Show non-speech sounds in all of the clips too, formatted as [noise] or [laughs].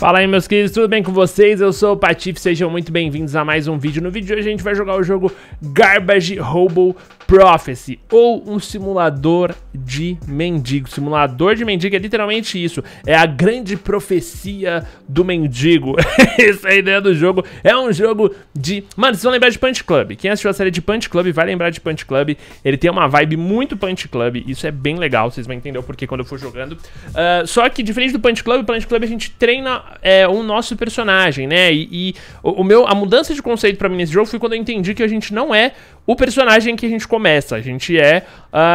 Fala aí meus queridos, tudo bem com vocês? Eu sou o Patife, sejam muito bem-vindos a mais um vídeo. No vídeo de hoje a gente vai jogar o jogo Garbage Robo Prophecy, ou um simulador de mendigo. Simulador de mendigo é literalmente isso, é a grande profecia do mendigo. [laughs] Essa é a ideia do jogo, é um jogo de... Mano, vocês vão lembrar de Punch Club, quem assistiu a série de Punch Club vai lembrar de Punch Club, ele tem uma vibe muito Punch Club, isso é bem legal, vocês vão entender o porquê quando eu for jogando. Uh, só que diferente do Punch Club, Punch Club a gente treina é, o nosso personagem, né? E, e o, o, meu, a mudança de conceito para mim nesse jogo foi quando eu entendi que a gente não é o personagem que a gente começa. A gente é,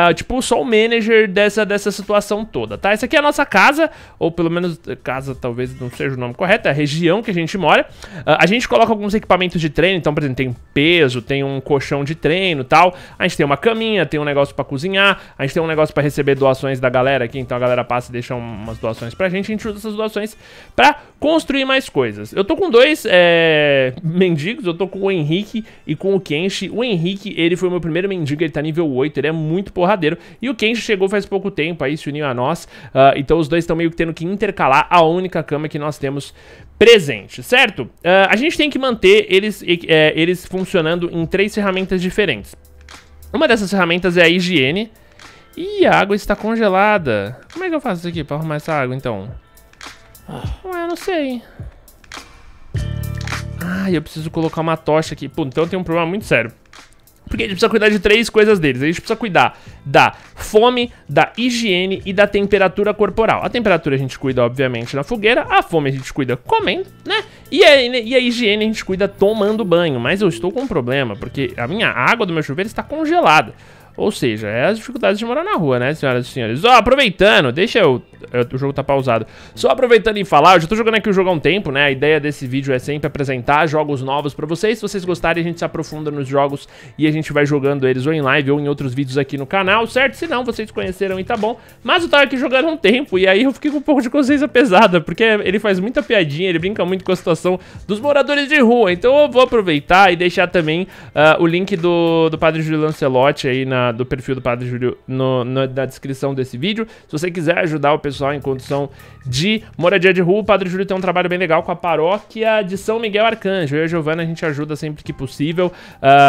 uh, tipo, só o manager dessa, dessa situação toda, tá? Essa aqui é a nossa casa, ou pelo menos casa talvez não seja o nome correto, é a região que a gente mora. Uh, a gente coloca alguns equipamentos de treino, então, por exemplo, tem peso, tem um colchão de treino tal. A gente tem uma caminha, tem um negócio para cozinhar, a gente tem um negócio para receber doações da galera aqui, então a galera passa e deixa umas doações pra gente. A gente usa essas doações pra construir mais coisas. Eu tô com dois é, mendigos, eu tô com o Henrique e com o Kenshi. O Henrique, ele foi o meu primeiro mendigo, ele tá nível 8, ele é muito porradeiro. E o Kenshi chegou faz pouco tempo aí, se uniu a nós. Uh, então os dois estão meio que tendo que intercalar a única cama que nós temos presente, certo? Uh, a gente tem que manter eles, é, eles funcionando em três ferramentas diferentes. Uma dessas ferramentas é a higiene. Ih, a água está congelada. Como é que eu faço isso aqui pra arrumar essa água, então? Ah. Ué, não sei. Ah, eu preciso colocar uma tocha aqui. Pô, então tem um problema muito sério. Porque a gente precisa cuidar de três coisas deles. A gente precisa cuidar da fome, da higiene e da temperatura corporal. A temperatura a gente cuida, obviamente, na fogueira. A fome a gente cuida comendo, né? E a, e a higiene a gente cuida tomando banho. Mas eu estou com um problema, porque a minha água do meu chuveiro está congelada. Ou seja, é as dificuldades de morar na rua, né, senhoras e senhores? Ó, oh, aproveitando, deixa eu... O jogo tá pausado. Só aproveitando em falar, eu já tô jogando aqui o jogo há um tempo, né? A ideia desse vídeo é sempre apresentar jogos novos pra vocês. Se vocês gostarem, a gente se aprofunda nos jogos e a gente vai jogando eles ou em live ou em outros vídeos aqui no canal, certo? Se não, vocês conheceram e tá bom. Mas eu tava aqui jogando há um tempo e aí eu fiquei com um pouco de consciência pesada, porque ele faz muita piadinha, ele brinca muito com a situação dos moradores de rua. Então eu vou aproveitar e deixar também uh, o link do, do Padre Júlio Lancelotti aí na do perfil do Padre Júlio no, no, na descrição desse vídeo. Se você quiser ajudar o pessoal em condição de moradia de rua, o Padre Júlio tem um trabalho bem legal com a paróquia de São Miguel Arcanjo. Eu e a Giovana a gente ajuda sempre que possível. Uh,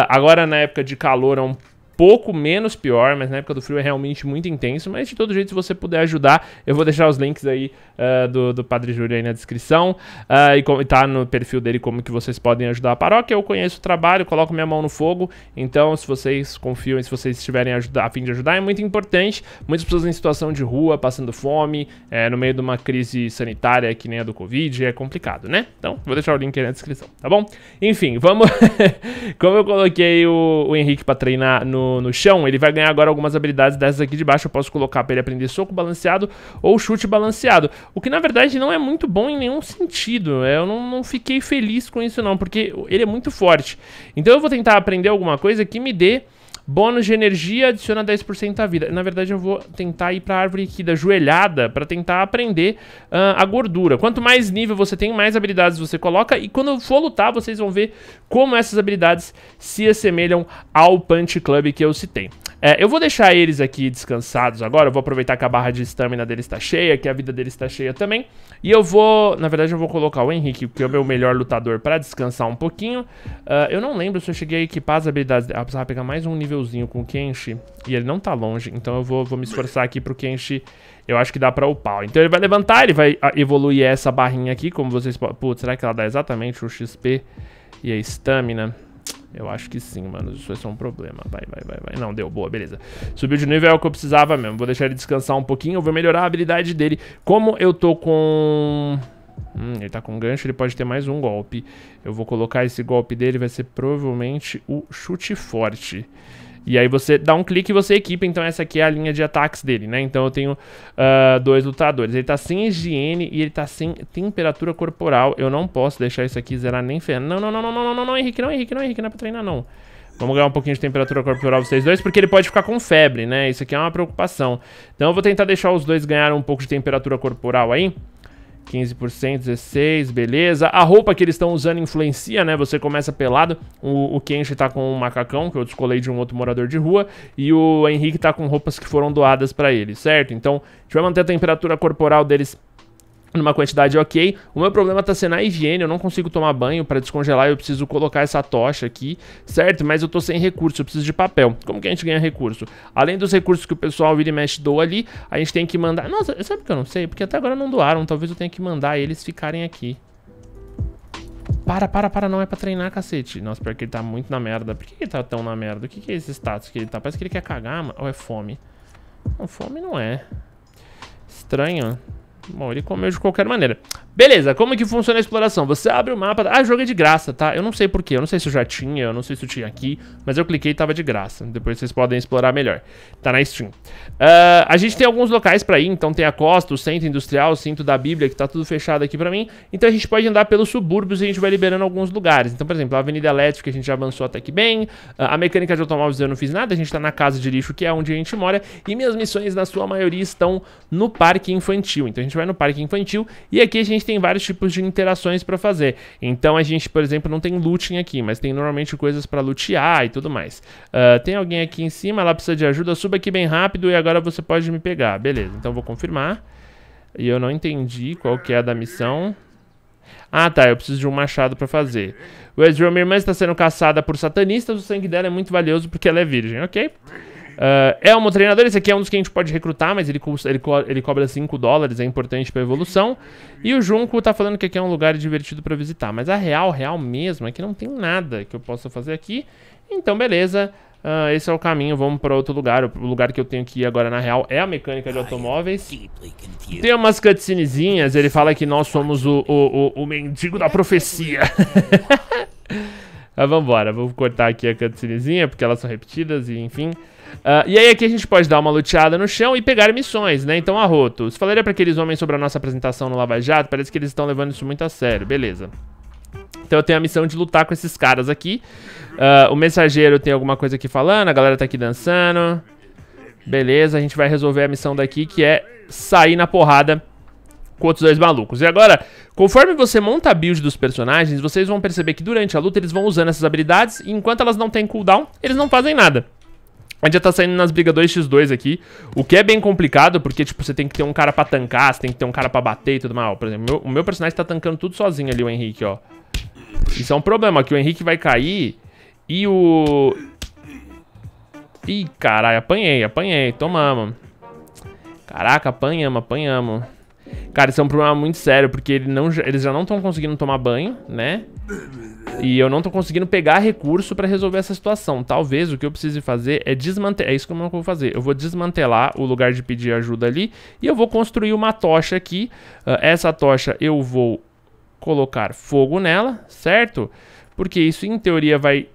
agora na época de calor é um pouco menos pior, mas na época do frio é realmente muito intenso. Mas de todo jeito, se você puder ajudar, eu vou deixar os links aí uh, do, do Padre Júlio aí na descrição. Uh, e como, tá no perfil dele como que vocês podem ajudar a paróquia. Eu conheço o trabalho, coloco minha mão no fogo. Então, se vocês confiam, se vocês estiverem ajudar, a fim de ajudar, é muito importante. Muitas pessoas em situação de rua, passando fome, é, no meio de uma crise sanitária que nem a do Covid, é complicado, né? Então, vou deixar o link aí na descrição, tá bom? Enfim, vamos... [laughs] como eu coloquei o, o Henrique pra treinar no no, chão, ele vai ganhar agora algumas habilidades dessas aqui de baixo. Eu posso colocar pra ele aprender soco balanceado ou chute balanceado. O que, na verdade, não é muito bom em nenhum sentido. Eu não, não fiquei feliz com isso, não, porque ele é muito forte. Então eu vou tentar aprender alguma coisa que me dê Bônus de energia adiciona 10% à vida. Na verdade, eu vou tentar ir pra árvore aqui da joelhada pra tentar aprender uh, a gordura. Quanto mais nível você tem, mais habilidades você coloca. E quando eu for lutar, vocês vão ver como essas habilidades se assemelham ao Punch Club que eu citei. É, eu vou deixar eles aqui descansados agora. Eu vou aproveitar que a barra de estamina deles está cheia, que a vida deles está cheia também. E eu vou... Na verdade, eu vou colocar o Henrique, que é o meu melhor lutador, pra descansar um pouquinho. Uh, eu não lembro se eu cheguei a equipar as habilidades... Ah, precisava pegar mais um nível levelzinho com o Kenshi. E ele não tá longe, então eu vou, vou me esforçar aqui pro Kenshi. Eu acho que dá pra upar. Então ele vai levantar, ele vai ah, evoluir essa barrinha aqui, como vocês podem... Putz, será que ela dá exatamente o XP e a Stamina? Eu acho que sim, mano. Isso vai ser um problema. Vai, vai, vai, vai. Não, deu. Boa, beleza. Subiu de nível é o que eu precisava mesmo. Vou deixar ele descansar um pouquinho. Eu vou melhorar a habilidade dele. Como eu tô com... Hum, ele tá com gancho, ele pode ter mais um golpe. Eu vou colocar esse golpe dele, vai ser provavelmente o chute forte. E aí você dá um clique e você equipa, então essa aqui é a linha de ataques dele, né? Então eu tenho uh, dois lutadores. Ele tá sem higiene e ele tá sem temperatura corporal. Eu não posso deixar isso aqui zerar nem ferro. Não, não, não, não, não, não, não, não, Henrique, não, Henrique, não, Henrique, não é pra treinar, não. Vamos ganhar um pouquinho de temperatura corporal vocês dois, porque ele pode ficar com febre, né? Isso aqui é uma preocupação. Então eu vou tentar deixar os dois ganharem um pouco de temperatura corporal aí. 15%, 16%, beleza. A roupa que eles estão usando influencia, né? Você começa pelado. O, o Kenshi tá com um macacão, que eu descolei de um outro morador de rua. E o Henrique tá com roupas que foram doadas pra ele, certo? Então, a gente vai manter a temperatura corporal deles numa quantidade ok. O meu problema tá sendo a higiene, eu não consigo tomar banho para descongelar, eu preciso colocar essa tocha aqui, certo? Mas eu tô sem recurso, eu preciso de papel. Como que a gente ganha recurso? Além dos recursos que o pessoal vira e mexe doa ali, a gente tem que mandar... Nossa, sabe que eu não sei? Porque até agora não doaram, talvez eu tenha que mandar eles ficarem aqui. Para, para, para, não é pra treinar, cacete. Nossa, pior que ele tá muito na merda. Por que ele tá tão na merda? O que, que é esse status que ele tá? Parece que ele quer cagar, mano. Ou é fome? Não, fome não é. Estranho, Bom, ele comeu de qualquer maneira. Beleza, como que funciona a exploração? Você abre o mapa... Tá? Ah, o jogo é de graça, tá? Eu não sei porquê, eu não sei se eu já tinha, eu não sei se eu tinha aqui, mas eu cliquei e tava de graça. Depois vocês podem explorar melhor. Tá na Steam. Uh, a gente tem alguns locais pra ir, então tem a costa, o centro industrial, o centro da Bíblia, que tá tudo fechado aqui pra mim. Então a gente pode andar pelos subúrbios e a gente vai liberando alguns lugares. Então, por exemplo, a Avenida Elétrica a gente já avançou até aqui bem. Ah, a mecânica de automóveis eu não fiz nada, a gente tá na casa de lixo, que é onde a gente mora. E minhas missões, na sua maioria, estão no parque infantil. Então a gente vai no parque infantil e aqui a gente tem vários tipos de interações para fazer. Então a gente, por exemplo, não tem looting aqui, mas tem normalmente coisas para lutear e tudo mais. Uh, tem alguém aqui em cima, ela precisa de ajuda, suba aqui bem rápido e agora você pode me pegar. Beleza, então vou confirmar. E eu não entendi qual que é a da missão. Ah, tá, eu preciso de um machado para fazer. O Ezreal, minha irmã, está sendo caçada por satanistas, o sangue dela é muito valioso porque ela é virgem, ok? Uh, é um treinador, esse aqui é um dos que a gente pode recrutar, mas ele, custa, ele, co ele cobra 5 dólares, é importante pra evolução. E o Junco tá falando que aqui é um lugar divertido para visitar, mas a real, real mesmo, é que não tem nada que eu possa fazer aqui. Então, beleza, uh, esse é o caminho, vamos para outro lugar. O lugar que eu tenho que ir agora, na real, é a mecânica de automóveis. Tem umas cutscenezinhas, ele fala que nós somos o, o, o, o mendigo da profecia. [laughs] Mas ah, vambora, vou cortar aqui a cutscenezinha, porque elas são repetidas e enfim... Uh, e aí aqui a gente pode dar uma luteada no chão e pegar missões, né? Então, arroto. Se falaria pra aqueles homens sobre a nossa apresentação no Lava Jato, parece que eles estão levando isso muito a sério. Beleza. Então eu tenho a missão de lutar com esses caras aqui. Uh, o mensageiro tem alguma coisa aqui falando, a galera tá aqui dançando. Beleza, a gente vai resolver a missão daqui, que é sair na porrada com outros dois malucos. E agora, conforme você monta a build dos personagens, vocês vão perceber que durante a luta eles vão usando essas habilidades e enquanto elas não têm cooldown, eles não fazem nada. A gente já tá saindo nas brigas 2x2 aqui, o que é bem complicado, porque, tipo, você tem que ter um cara pra tancar, você tem que ter um cara pra bater e tudo mais. Ó, por exemplo, meu, o meu personagem tá tancando tudo sozinho ali, o Henrique, ó. Isso é um problema, que o Henrique vai cair e o... Ih, caralho, apanhei, apanhei, tomamos. Caraca, apanhamos, apanhamos. Cara, isso é um problema muito sério, porque ele não, eles já não estão conseguindo tomar banho, né? E eu não tô conseguindo pegar recurso para resolver essa situação. Talvez o que eu precise fazer é desmantelar... É isso que eu não vou fazer. Eu vou desmantelar o lugar de pedir ajuda ali e eu vou construir uma tocha aqui. Uh, essa tocha eu vou colocar fogo nela, certo? Porque isso, em teoria, vai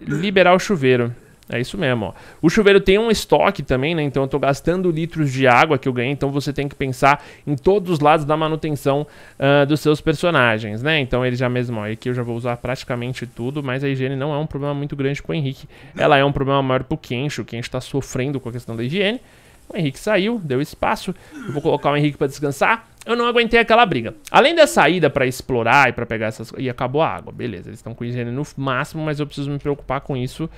liberar o chuveiro. É isso mesmo. Ó. O chuveiro tem um estoque também, né? Então eu estou gastando litros de água que eu ganhei. Então você tem que pensar em todos os lados da manutenção uh, dos seus personagens, né? Então ele já mesmo, ó, aqui eu já vou usar praticamente tudo, mas a higiene não é um problema muito grande com o Henrique. Ela é um problema maior pro Kenshi. O Kenshi está sofrendo com a questão da higiene. O Henrique saiu, deu espaço. Eu vou colocar o Henrique para descansar. Eu não aguentei aquela briga. Além da saída para explorar e para pegar essas e acabou a água, beleza? Eles estão com higiene no máximo, mas eu preciso me preocupar com isso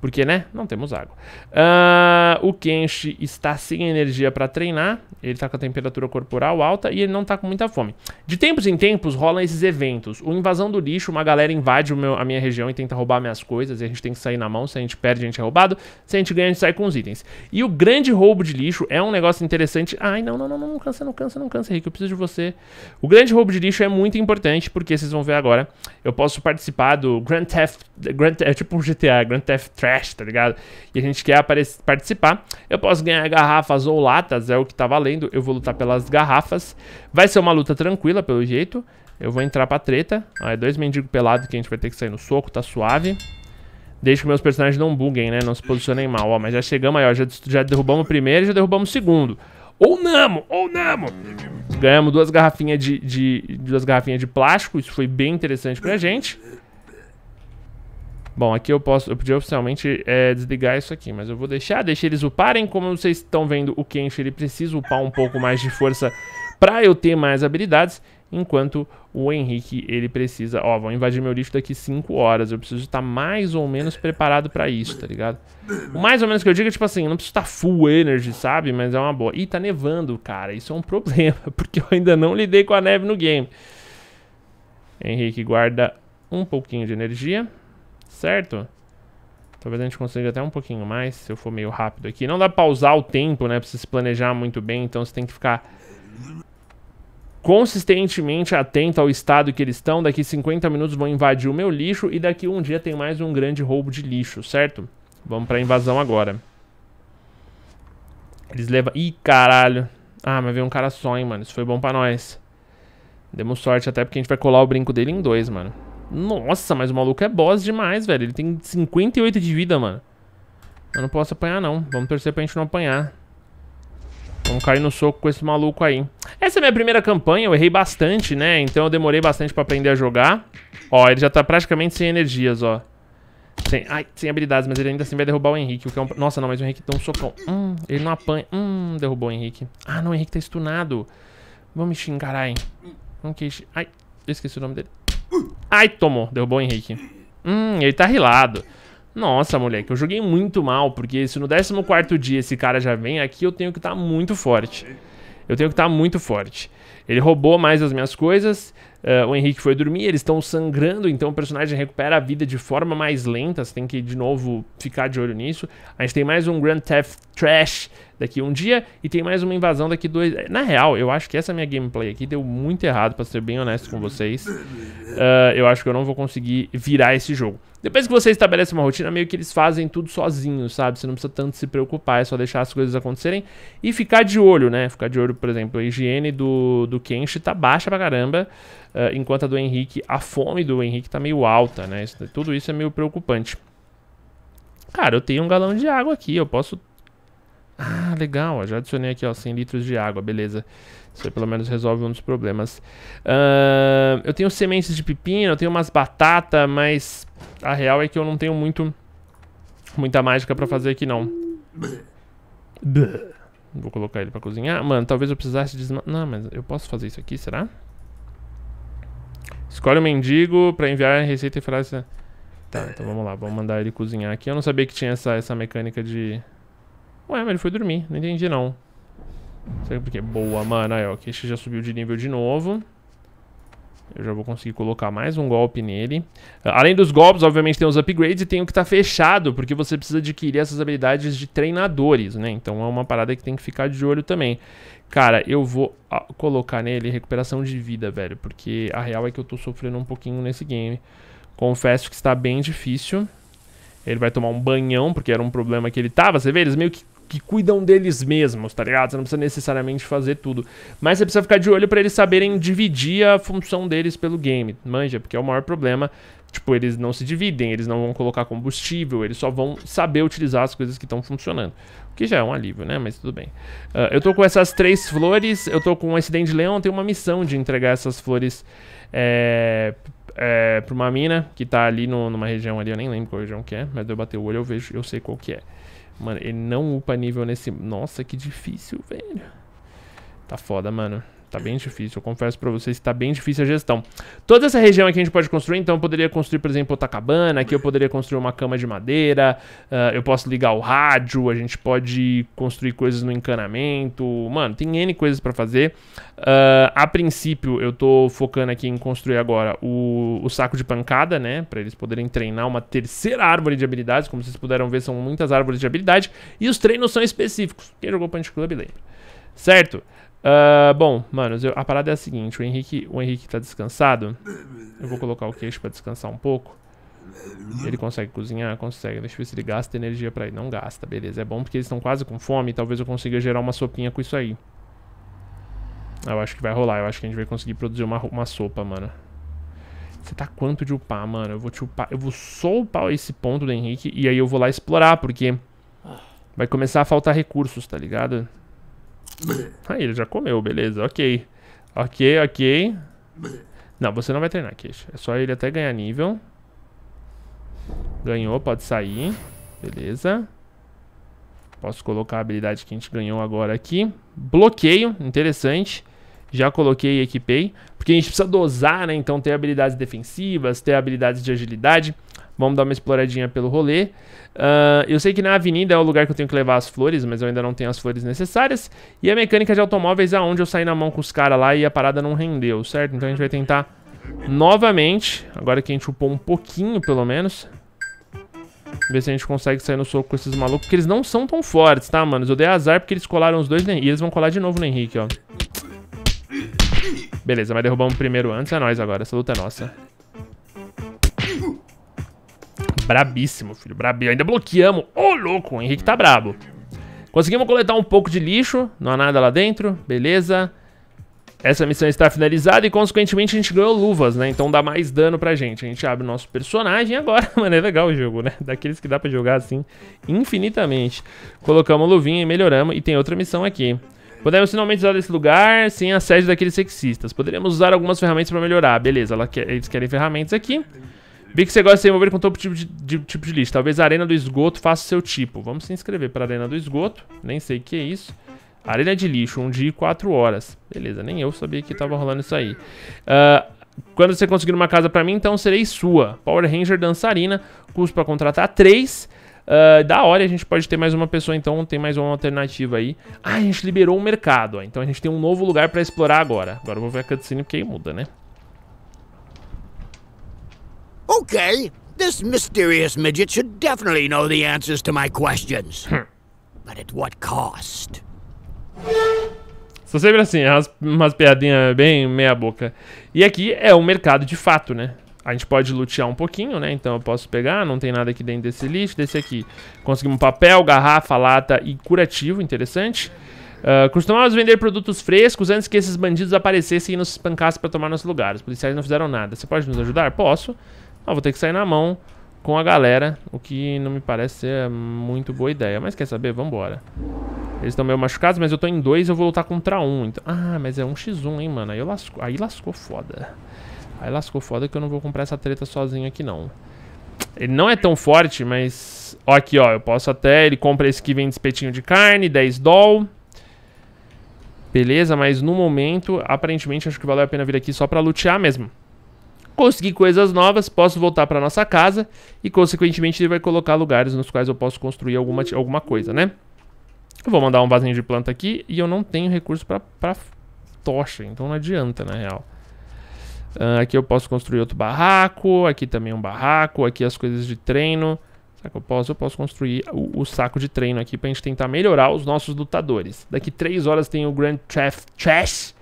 porque, né? Não temos água. Uh, o Kenshi está sem energia para treinar. Ele está com a temperatura corporal alta e ele não está com muita fome. De tempos em tempos rolam esses eventos. O invasão do lixo, uma galera invade meu, a minha região e tenta roubar minhas coisas. E a gente tem que sair na mão. Se a gente perde, a gente é roubado. Se a gente ganha, a gente sai com os itens. E o grande roubo de lixo é um negócio interessante. Ai, não, não, não, não, não cansa, não cansa, não cansa, Rick. Eu preciso de você. O grande roubo de lixo é muito importante porque vocês vão ver agora. Eu posso participar do Grand Theft. Grand, é tipo um GTA, Grand Theft Track trash, tá ligado? E a gente quer participar. Eu posso ganhar garrafas ou latas, é o que tá valendo. Eu vou lutar pelas garrafas. Vai ser uma luta tranquila, pelo jeito. Eu vou entrar pra treta. Ah, é dois mendigos pelados que a gente vai ter que sair no soco, tá suave. Deixa que meus personagens não buguem, né? Não se posicionem mal. Ó, mas já chegamos aí, ó. Já, já derrubamos o primeiro e já derrubamos o segundo. Ou namo, ou namo. Ganhamos duas garrafinhas de, de, duas garrafinhas de plástico. Isso foi bem interessante pra gente. Bom, aqui eu posso, eu podia oficialmente é, desligar isso aqui, mas eu vou deixar, deixa eles uparem, como vocês estão vendo, o Kenshi ele precisa upar um pouco mais de força para eu ter mais habilidades, enquanto o Henrique ele precisa, ó, vão invadir meu lixo daqui 5 horas, eu preciso estar mais ou menos preparado para isso, tá ligado? O mais ou menos que eu digo é tipo assim, não preciso estar full energy, sabe? Mas é uma boa. Ih, tá nevando, cara, isso é um problema, [laughs] porque eu ainda não lidei com a neve no game. Henrique guarda um pouquinho de energia. Certo? Talvez a gente consiga até um pouquinho mais, se eu for meio rápido aqui. Não dá pra pausar o tempo, né? Pra se planejar muito bem, então você tem que ficar consistentemente atento ao estado que eles estão. Daqui 50 minutos vão invadir o meu lixo e daqui um dia tem mais um grande roubo de lixo, certo? Vamos pra invasão agora. Eles levam... Ih, caralho. Ah, mas veio um cara só, hein, mano. Isso foi bom pra nós. Demos sorte até porque a gente vai colar o brinco dele em dois, mano. Nossa, mas o maluco é boss demais, velho. Ele tem 58 de vida, mano. Eu não posso apanhar, não. Vamos torcer pra gente não apanhar. Vamos cair no soco com esse maluco aí. Essa é a minha primeira campanha, eu errei bastante, né? Então eu demorei bastante pra aprender a jogar. Ó, ele já tá praticamente sem energias, ó. Sem, ai, sem habilidades, mas ele ainda assim vai derrubar o Henrique. O é um... Nossa, não, mas o Henrique deu um socão. Hum, ele não apanha. Hum, derrubou o Henrique. Ah, não, o Henrique tá estunado. Vamos me xingar, ai. Vamos que... Ai, eu esqueci o nome dele. Ai, tomou. Derrubou o Henrique. Hum, ele tá rilado. Nossa, moleque, eu joguei muito mal, porque se no 14º dia esse cara já vem aqui, eu tenho que estar tá muito forte. Eu tenho que estar tá muito forte. Ele roubou mais as minhas coisas, uh, o Henrique foi dormir, eles estão sangrando, então o personagem recupera a vida de forma mais lenta, você tem que, de novo, ficar de olho nisso. A gente tem mais um Grand Theft trash daqui um dia e tem mais uma invasão daqui dois. Na real, eu acho que essa minha gameplay aqui deu muito errado, para ser bem honesto com vocês. Uh, eu acho que eu não vou conseguir virar esse jogo. Depois que você estabelece uma rotina, meio que eles fazem tudo sozinhos, sabe? Você não precisa tanto se preocupar, é só deixar as coisas acontecerem e ficar de olho, né? Ficar de olho, por exemplo, a higiene do, do Kenshi tá baixa pra caramba, uh, enquanto a do Henrique, a fome do Henrique tá meio alta, né? Isso, tudo isso é meio preocupante. Cara, eu tenho um galão de água aqui, eu posso legal, ó, já adicionei aqui, ó, 100 litros de água, beleza. Isso aí pelo menos resolve um dos problemas. Uh, eu tenho sementes de pepino, eu tenho umas batata, mas a real é que eu não tenho muito muita mágica pra fazer aqui, não. Vou colocar ele pra cozinhar. Mano, talvez eu precisasse desmantelar. Não, mas eu posso fazer isso aqui, será? Escolhe o um mendigo pra enviar a receita e frase... Tá, então vamos lá, vamos mandar ele cozinhar aqui. Eu não sabia que tinha essa, essa mecânica de... Ué, mas ele foi dormir. Não entendi, não. Será que porque... Boa, mano. Aí, ó. O queixo já subiu de nível de novo. Eu já vou conseguir colocar mais um golpe nele. Além dos golpes, obviamente, tem os upgrades e tem o que tá fechado, porque você precisa adquirir essas habilidades de treinadores, né? Então é uma parada que tem que ficar de olho também. Cara, eu vou colocar nele recuperação de vida, velho, porque a real é que eu tô sofrendo um pouquinho nesse game. Confesso que está bem difícil. Ele vai tomar um banhão, porque era um problema que ele tava. Você vê, eles meio que que cuidam deles mesmos, tá ligado? Você não precisa necessariamente fazer tudo. Mas você precisa ficar de olho para eles saberem dividir a função deles pelo game, manja, porque é o maior problema. Tipo, eles não se dividem, eles não vão colocar combustível, eles só vão saber utilizar as coisas que estão funcionando. O que já é um alívio, né? Mas tudo bem. Uh, eu tô com essas três flores, eu tô com um acidente de leão, tenho uma missão de entregar essas flores é, é, pra uma mina que tá ali no, numa região ali, eu nem lembro qual região que é, mas eu bater o olho eu vejo, eu sei qual que é. Mano, ele não upa nível nesse... Nossa, que difícil, velho. Tá foda, mano. Tá bem difícil, eu confesso pra vocês que tá bem difícil a gestão. Toda essa região aqui a gente pode construir, então eu poderia construir, por exemplo, outra cabana, aqui eu poderia construir uma cama de madeira, uh, eu posso ligar o rádio, a gente pode construir coisas no encanamento, mano, tem N coisas pra fazer. Uh, a princípio, eu tô focando aqui em construir agora o, o saco de pancada, né, pra eles poderem treinar uma terceira árvore de habilidades, como vocês puderam ver, são muitas árvores de habilidade, e os treinos são específicos. Quem jogou Punch Club lembra. Certo? Uh, bom, manos, eu, a parada é a seguinte: o Henrique, o Henrique tá descansado. Eu vou colocar o queixo pra descansar um pouco. Ele consegue cozinhar? Consegue. Deixa eu ver se ele gasta energia pra ir. Não gasta, beleza. É bom porque eles estão quase com fome. Talvez eu consiga gerar uma sopinha com isso aí. Ah, eu acho que vai rolar. Eu acho que a gente vai conseguir produzir uma, uma sopa, mano. Você tá quanto de upar, mano? Eu vou te upar. Eu vou só upar esse ponto do Henrique e aí eu vou lá explorar, porque ah. vai começar a faltar recursos, tá ligado? Aí, ele já comeu, beleza, ok. Ok, ok. Não, você não vai treinar, queixa. É só ele até ganhar nível. Ganhou, pode sair. Beleza. Posso colocar a habilidade que a gente ganhou agora aqui. Bloqueio, interessante. Já coloquei e equipei. Porque a gente precisa dosar, né? Então ter habilidades defensivas, ter habilidades de agilidade. Vamos dar uma exploradinha pelo rolê. Uh, eu sei que na avenida é o lugar que eu tenho que levar as flores, mas eu ainda não tenho as flores necessárias. E a mecânica de automóveis é onde eu saí na mão com os caras lá e a parada não rendeu, certo? Então a gente vai tentar novamente, agora que a gente upou um pouquinho pelo menos. Ver se a gente consegue sair no soco com esses malucos, porque eles não são tão fortes, tá, mano? Eu dei azar porque eles colaram os dois e eles vão colar de novo no Henrique, ó. Beleza, mas derrubamos o primeiro antes, é nós agora, essa luta é nossa. Brabíssimo, filho. Brabíssimo. Ainda bloqueamos. Ô, oh, louco, o Henrique tá brabo. Conseguimos coletar um pouco de lixo. Não há nada lá dentro. Beleza. Essa missão está finalizada e, consequentemente, a gente ganhou luvas, né? Então dá mais dano pra gente. A gente abre o nosso personagem agora. [laughs] Mano, é legal o jogo, né? Daqueles que dá pra jogar, assim, infinitamente. Colocamos luvinha e melhoramos. E tem outra missão aqui. Podemos finalmente usar esse lugar sem a sede daqueles sexistas. Poderíamos usar algumas ferramentas pra melhorar. Beleza, eles querem ferramentas aqui. Vi que você gosta de se envolver com todo tipo de, de, tipo de lixo. Talvez a Arena do Esgoto faça seu tipo. Vamos se inscrever para Arena do Esgoto. Nem sei o que é isso. Arena de lixo, um dia e quatro horas. Beleza, nem eu sabia que tava rolando isso aí. Uh, quando você conseguir uma casa para mim, então serei sua. Power Ranger dançarina, custo para contratar três. Uh, da hora, a gente pode ter mais uma pessoa, então tem mais uma alternativa aí. Ah, a gente liberou o mercado, ó, então a gente tem um novo lugar para explorar agora. Agora eu vou ver a cutscene porque aí muda, né? Okay, this mysterious midget should definitely know the answers to my questions. Hum. But at what cost? São sempre assim, umas, umas piadinhas bem meia boca. E aqui é o mercado de fato, né? A gente pode lutear um pouquinho, né? Então eu posso pegar, não tem nada aqui dentro desse lixo, desse aqui. Conseguimos papel, garrafa, lata e curativo, interessante. Uh, ah, costumávamos vender produtos frescos antes que esses bandidos aparecessem e nos espancassem para tomar nossos lugares. Os policiais não fizeram nada. Você pode nos ajudar? Posso. Ah, vou ter que sair na mão com a galera, o que não me parece ser muito boa ideia. Mas quer saber? Vambora. Eles estão meio machucados, mas eu tô em dois eu vou lutar contra um. Então... Ah, mas é um x 1 hein, mano. Aí, lasco... Aí lascou foda. Aí lascou foda que eu não vou comprar essa treta sozinho aqui, não. Ele não é tão forte, mas... Ó aqui, ó. Eu posso até... Ele compra esse que vem de espetinho de carne, 10 doll. Beleza, mas no momento, aparentemente, acho que valeu a pena vir aqui só pra lutear mesmo conseguir coisas novas, posso voltar para nossa casa e, consequentemente, ele vai colocar lugares nos quais eu posso construir alguma, alguma coisa, né? Eu vou mandar um vasinho de planta aqui e eu não tenho recurso para tocha, então não adianta, na real. Uh, aqui eu posso construir outro barraco, aqui também um barraco, aqui as coisas de treino. Será que eu posso? Eu posso construir o, o saco de treino aqui pra gente tentar melhorar os nossos lutadores. Daqui 3 horas tem o Grand Chef Chess.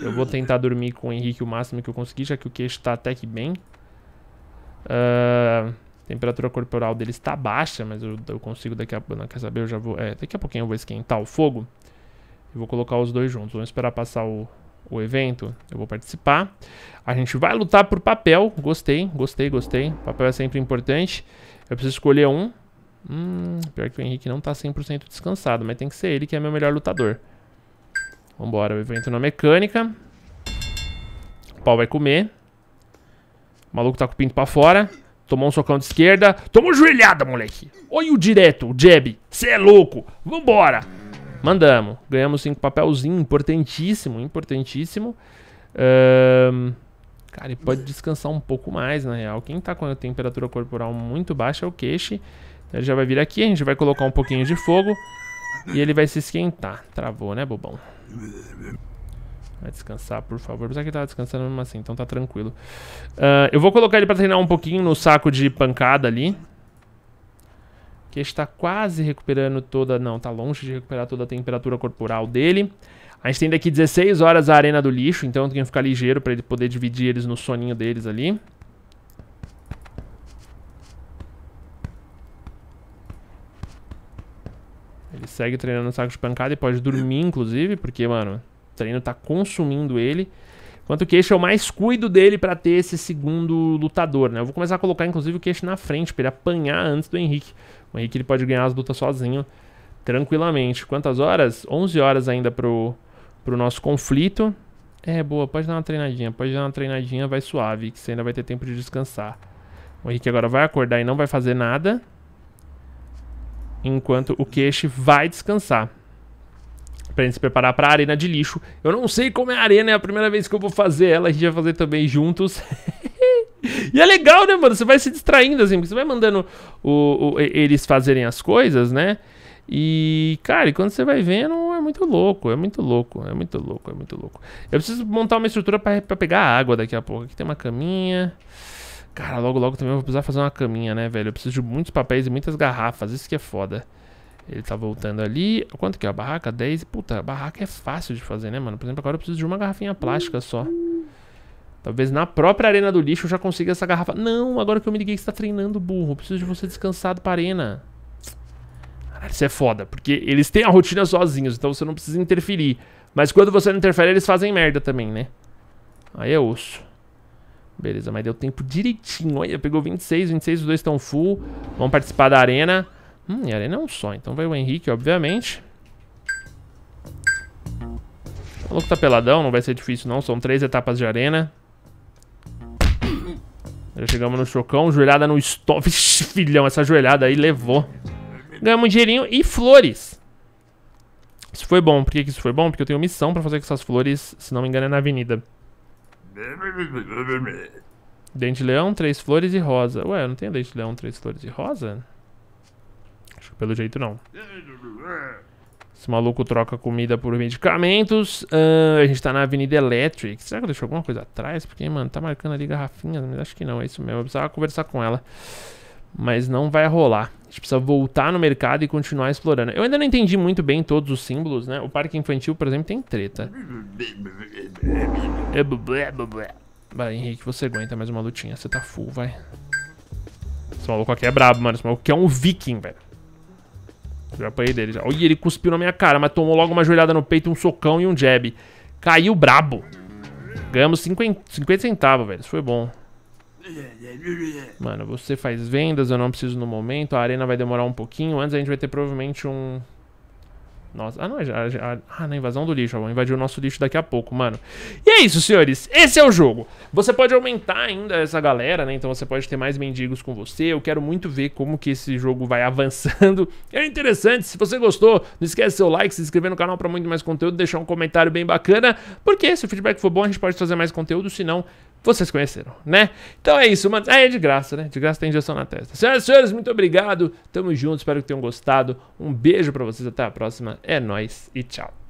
Eu vou tentar dormir com o Henrique o máximo que eu conseguir, já que o queixo tá até que bem. Uh, temperatura corporal dele está baixa, mas eu, eu consigo daqui a pouco. Quer saber? Eu já vou. É, daqui a pouquinho eu vou esquentar o fogo. E vou colocar os dois juntos. Vamos esperar passar o, o evento. Eu vou participar. A gente vai lutar por papel. Gostei, gostei, gostei. Papel é sempre importante. Eu preciso escolher um. Hum, pior que o Henrique não tá 100% descansado, mas tem que ser ele que é meu melhor lutador. Vambora, o evento na mecânica. O pau vai comer. O maluco tá com o pinto pra fora. Tomou um socão de esquerda. Tomou joelhada, moleque. Olha o direto, o jab. Cê é louco. Vambora. Mandamos. Ganhamos cinco papelzinhos Importantíssimo, importantíssimo. Um... Cara, ele pode descansar um pouco mais, na real. Quem tá com a temperatura corporal muito baixa é o queixo. Ele já vai vir aqui, a gente vai colocar um pouquinho de fogo. E ele vai se esquentar. Travou, né, bobão? Vai descansar, por favor. Apesar que ele tá tava descansando mesmo assim, então tá tranquilo. Uh, eu vou colocar ele pra treinar um pouquinho no saco de pancada ali. Que está quase recuperando toda... Não, tá longe de recuperar toda a temperatura corporal dele. A gente tem daqui 16 horas a arena do lixo, então tem que ficar ligeiro pra ele poder dividir eles no soninho deles ali. Ele segue treinando saco de pancada e pode dormir, inclusive, porque, mano, o treino tá consumindo ele. Enquanto o queixo eu mais cuido dele para ter esse segundo lutador, né? Eu vou começar a colocar, inclusive, o queixo na frente para ele apanhar antes do Henrique. O Henrique ele pode ganhar as lutas sozinho, tranquilamente. Quantas horas? 11 horas ainda pro, pro nosso conflito. É, boa, pode dar uma treinadinha, pode dar uma treinadinha, vai suave, que você ainda vai ter tempo de descansar. O Henrique agora vai acordar e não vai fazer nada enquanto o queixo vai descansar para gente se preparar para a arena de lixo. Eu não sei como é a arena, é a primeira vez que eu vou fazer ela, a gente vai fazer também juntos. [laughs] e é legal, né, mano? Você vai se distraindo, assim, porque você vai mandando o, o, eles fazerem as coisas, né? E, cara, quando você vai vendo, é muito louco, é muito louco, é muito louco, é muito louco. Eu preciso montar uma estrutura para pegar água daqui a pouco. Aqui tem uma caminha. Cara, logo logo também eu vou precisar fazer uma caminha, né, velho? Eu preciso de muitos papéis e muitas garrafas, isso que é foda. Ele tá voltando ali. Quanto que é a barraca? 10. Puta, a barraca é fácil de fazer, né, mano? Por exemplo, agora eu preciso de uma garrafinha plástica só. Talvez na própria arena do lixo eu já consiga essa garrafa. Não, agora que eu me liguei que você tá treinando, burro. Eu preciso de você descansado pra arena. Caralho, isso é foda, porque eles têm a rotina sozinhos, então você não precisa interferir. Mas quando você não interfere, eles fazem merda também, né? Aí é osso. Beleza, mas deu tempo direitinho. Olha, pegou 26, 26, os dois estão full. Vão participar da arena. Hum, e a arena é um só. Então vai o Henrique, obviamente. O louco tá peladão, não vai ser difícil não. São três etapas de arena. Já chegamos no chocão. Joelhada no stop. Vixe, filhão, essa joelhada aí levou. Ganhamos um dinheirinho e flores. Isso foi bom. Por que, que isso foi bom? Porque eu tenho missão pra fazer com essas flores, se não me engano, é na avenida. Dente de leão, três flores e rosa. Ué, não tem dente de leão, três flores e rosa? Acho que pelo jeito não. Esse maluco troca comida por medicamentos. Uh, a gente tá na Avenida Electric. Será que eu deixou alguma coisa atrás? Porque, mano, tá marcando ali garrafinhas, mas acho que não. É isso mesmo. Eu precisava conversar com ela. Mas não vai rolar. A gente precisa voltar no mercado e continuar explorando. Eu ainda não entendi muito bem todos os símbolos, né? O parque infantil, por exemplo, tem treta. Vai, Henrique, você aguenta mais uma lutinha. Você tá full, vai. Esse maluco aqui é brabo, mano. Esse maluco aqui é um viking, velho. Já apanhei dele já. Olha, ele cuspiu na minha cara, mas tomou logo uma joelhada no peito, um socão e um jab. Caiu brabo. Ganhamos 50 centavos, velho. Isso foi bom. Mano, você faz vendas, eu não preciso no momento. A arena vai demorar um pouquinho. Antes a gente vai ter provavelmente um... Nossa, ah, não, a, é a, ah, na invasão do lixo, vamos invadir o nosso lixo daqui a pouco, mano. E é isso, senhores, esse é o jogo. Você pode aumentar ainda essa galera, né, então você pode ter mais mendigos com você. Eu quero muito ver como que esse jogo vai [laughs] avançando. É interessante, se você gostou, não esquece seu like, se inscrever no canal pra muito mais conteúdo, deixar um comentário bem bacana, porque se o feedback for bom, a gente pode trazer mais conteúdo, se não, vocês conheceram, né? Então é isso, mano. Ah, é de graça, né? De graça tem injeção na testa. Senhoras e senhores, muito obrigado. Tamo junto, espero que tenham gostado. Um beijo para vocês, até a próxima. É nós e tchau.